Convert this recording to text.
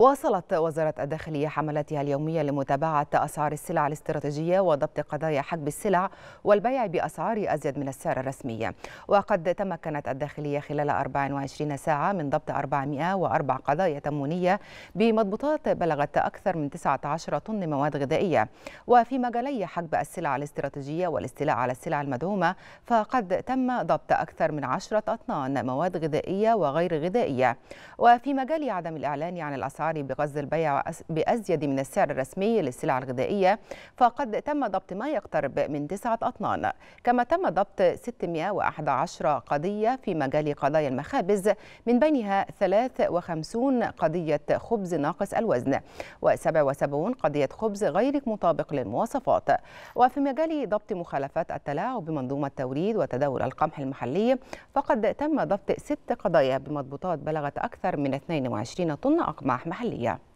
واصلت وزارة الداخلية حملاتها اليومية لمتابعة أسعار السلع الاستراتيجية وضبط قضايا حجب السلع والبيع بأسعار أزيد من السعر الرسمي وقد تمكنت الداخلية خلال 24 ساعة من ضبط 404 قضايا تمونيه بمضبوطات بلغت أكثر من 19 طن مواد غذائية وفي مجالي حجب السلع الاستراتيجية والاستيلاء على السلع المدعومة فقد تم ضبط أكثر من 10 أطنان مواد غذائية وغير غذائية وفي مجال عدم الإعلان عن الأسعار السعر بغز البيع بأزيد من السعر الرسمي للسلع الغذائية فقد تم ضبط ما يقترب من تسعة أطنان كما تم ضبط 611 قضية في مجال قضايا المخابز من بينها 53 قضية خبز ناقص الوزن و77 قضية خبز غير مطابق للمواصفات وفي مجال ضبط مخالفات التلاعب بمنظومة توريد وتداول القمح المحلي فقد تم ضبط ست قضايا بمضبوطات بلغت أكثر من 22 طن أقمح محلي المحليه